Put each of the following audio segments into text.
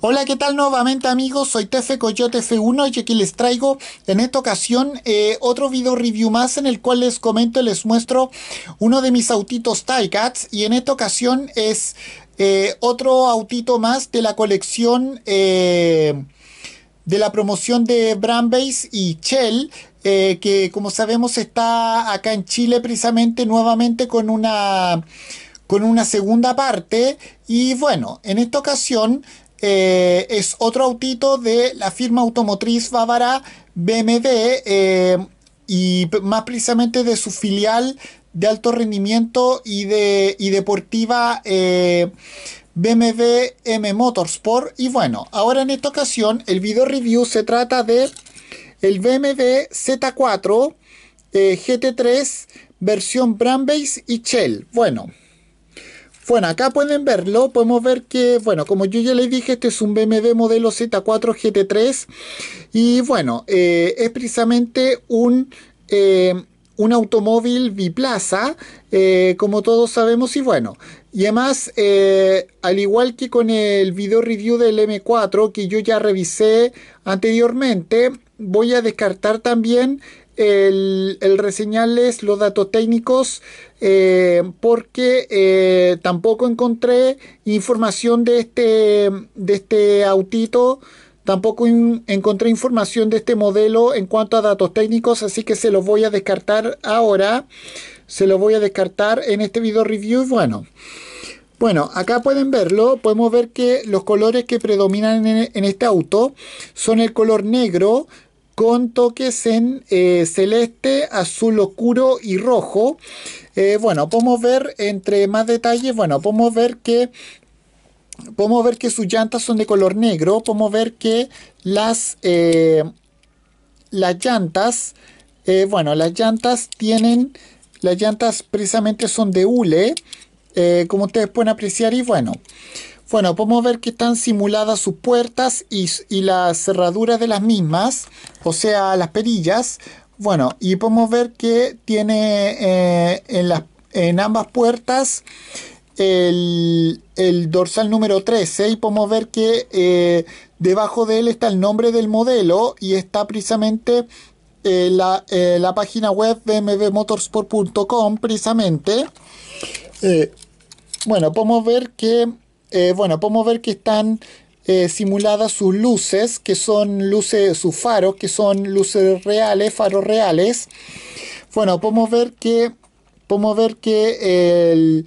Hola, ¿qué tal nuevamente amigos? Soy Tefe Coyote F1 y aquí les traigo en esta ocasión eh, otro video review más en el cual les comento y les muestro uno de mis autitos Ticats y en esta ocasión es eh, otro autito más de la colección eh, de la promoción de Base y Shell que como sabemos está acá en Chile precisamente nuevamente con una con una segunda parte y bueno en esta ocasión eh, es otro autito de la firma automotriz bávara BMW eh, y más precisamente de su filial de alto rendimiento y, de, deportiva eh, BMW M Motorsport. Y bueno, ahora en esta ocasión el video review se trata de el BMW Z4 GT3 versión Brand y Shell. Bueno. Bueno, acá pueden verlo, podemos ver que, bueno, como yo ya les dije, este es un BMW modelo Z4 GT3 y bueno, eh, es precisamente un... Eh, un automóvil biplaza, eh, como todos sabemos, y bueno. Y además, al igual que con el video review del M4 que yo ya revisé anteriormente, voy a descartar también el, el reseñarles los datos técnicos eh, porque eh, tampoco encontré información de este, de este autito. Tampoco encontré información de este modelo en cuanto a datos técnicos, así que se los voy a descartar ahora. Se los voy a descartar en este video review. Bueno, bueno, acá pueden verlo, podemos ver que los colores que predominan en, este auto son el color negro, con toques en eh, celeste, azul oscuro y rojo. Eh, bueno, podemos ver entre más detalles, bueno, podemos ver que podemos ver que sus llantas son de color negro, podemos ver que las eh, las llantas, bueno, las llantas tienen, las llantas precisamente son de hule, como ustedes pueden apreciar y bueno. Bueno, podemos ver que están simuladas sus puertas y, y las cerraduras de las mismas, o sea, las perillas. Bueno, y podemos ver que tiene eh, en, las, en ambas puertas el, dorsal número 13 y podemos ver que eh, debajo de él está el nombre del modelo y está precisamente eh, la, página web bmwmotorsport.com precisamente bueno podemos ver que eh, bueno, podemos ver que están eh, simuladas sus luces, que son luces, sus faros, que son luces reales, faros reales. Bueno, podemos ver que, podemos ver el,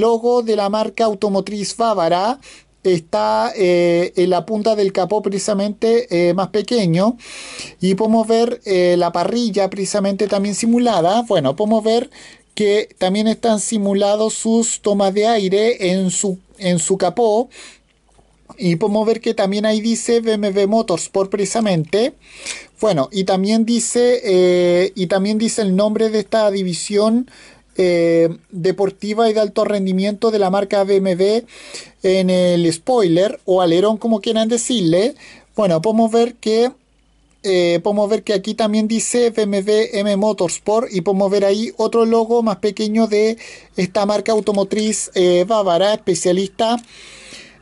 logo de la marca automotriz bávara está eh, en la punta del capó precisamente más pequeño y podemos ver la parrilla precisamente también simulada bueno podemos ver que también están simulados sus tomas de aire en su en su capó. Y podemos ver que también ahí dice BMW Motorsport precisamente. Bueno, y también dice, eh, y también dice el nombre de esta división eh, deportiva y de alto rendimiento de la marca BMW en el spoiler o alerón, como quieran decirle. Bueno, podemos ver que eh, podemos ver que aquí también dice BMW Motorsport y podemos ver ahí otro logo más pequeño de esta marca automotriz eh, bávara, especialista,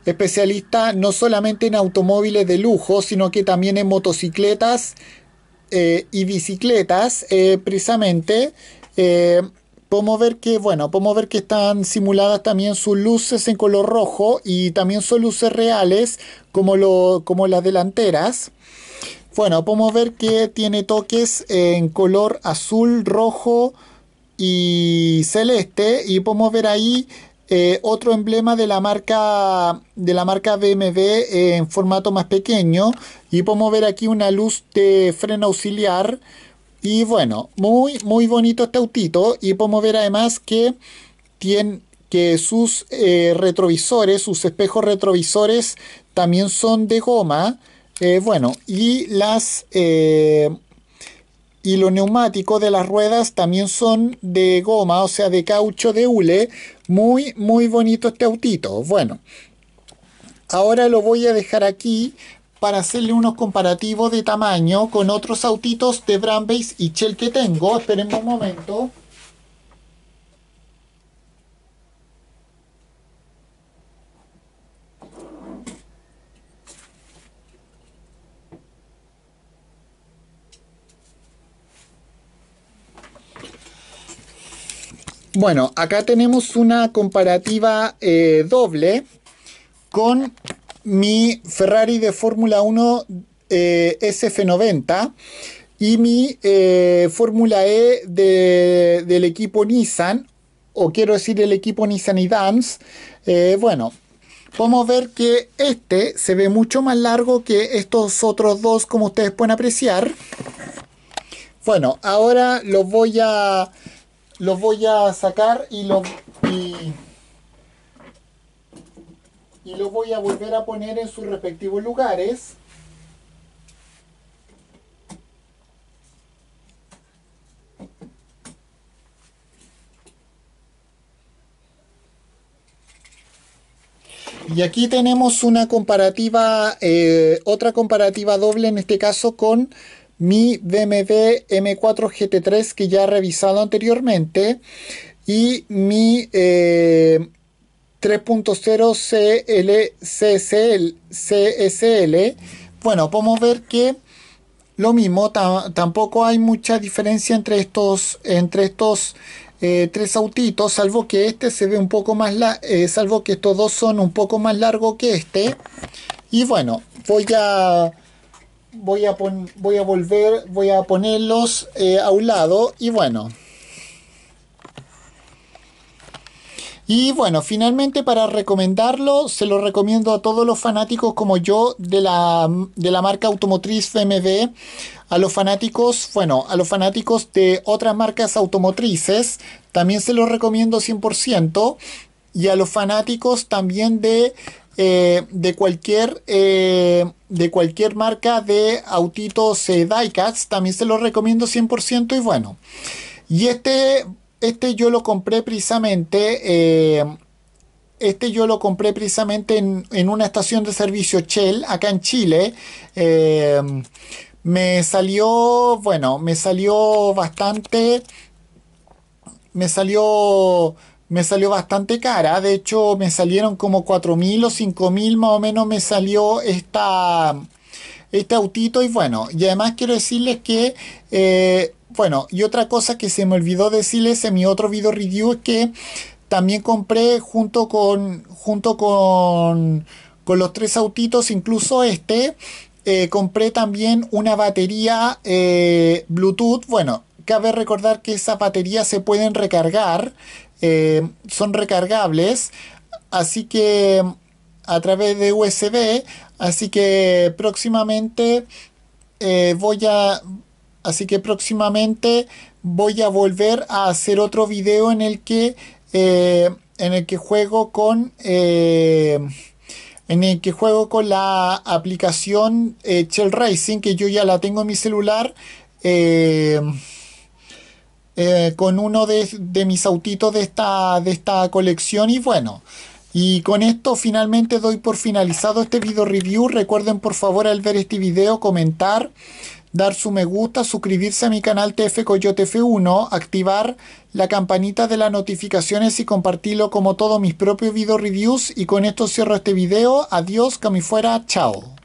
especialista no solamente en automóviles de lujo, sino que también en motocicletas eh, y bicicletas, precisamente. Podemos ver que, bueno, podemos ver que están simuladas también sus luces en color rojo y también son luces reales como, lo, como las delanteras. Bueno, podemos ver que tiene toques en color azul, rojo y celeste. Y podemos ver ahí eh, otro emblema de la marca de la marca BMW en formato más pequeño. Y podemos ver aquí una luz de freno auxiliar. Y bueno, muy, muy bonito este autito. Y podemos ver además que tiene que sus eh, retrovisores, sus espejos retrovisores también son de goma. Eh, bueno, y las... Eh, y los neumáticos de las ruedas también son de goma, o sea, de caucho de hule. Muy, muy bonito este autito. Bueno, ahora lo voy a dejar aquí para hacerle unos comparativos de tamaño con otros autitos de Brambase y Shell que tengo. Esperen un momento. Bueno, acá tenemos una comparativa eh, doble con mi Ferrari de Fórmula 1 eh, SF90 y mi eh, Fórmula E del equipo Nissan, o quiero decir el equipo Nissan y Dams. bueno, podemos ver que este se ve mucho más largo que estos otros dos, como ustedes pueden apreciar. Bueno, ahora los voy a los voy a sacar y los y, y los voy a volver a poner en sus respectivos lugares Y aquí tenemos una comparativa, eh, otra comparativa doble en este caso con mi BMW M4 GT3 que ya he revisado anteriormente y mi 3.0 CSL, CSL. Bueno, podemos ver que lo mismo, tampoco hay mucha diferencia entre estos, entre estos eh, tres autitos, salvo que este se ve un poco más, la eh, salvo que estos dos son un poco más largos que este. Y bueno, voy a voy a, voy a volver, voy a ponerlos eh, a un lado y bueno. Y bueno, finalmente para recomendarlo, se lo recomiendo a todos los fanáticos como yo de la, de la marca automotriz BMW, a los fanáticos, bueno, a los fanáticos de otras marcas automotrices, también se los recomiendo 100%, y a los fanáticos también de eh, de cualquier eh, de cualquier marca de autitos eh, también se los recomiendo 100% y bueno y este este yo lo compré precisamente eh, este yo lo compré precisamente en, en, una estación de servicio Shell acá en Chile me salió bueno me salió bastante me salió me salió bastante cara. De hecho, me salieron como 4.000 o 5.000 más o menos me salió esta, este autito. Y bueno, y además quiero decirles que... Eh, bueno, y otra cosa que se me olvidó decirles en mi otro video review es que también compré junto con junto con, con los tres autitos incluso este eh, compré también una batería eh, bluetooth bueno cabe recordar que esas baterías se pueden recargar eh, son recargables, así que a través de USB, así que próximamente eh, voy a así que próximamente voy a volver a hacer otro video en el que eh, en el que juego con en el que juego con la aplicación Shell Racing que yo ya la tengo en mi celular eh, con uno de, mis autitos de esta, de esta colección y bueno. Y con esto finalmente doy por finalizado este video review. Recuerden por favor al ver este video comentar, dar su me gusta, suscribirse a mi canal TF Coyote F1, activar la campanita de las notificaciones y compartirlo como todos mis propios video reviews. Y con esto cierro este video. Adiós, que fuera, chao.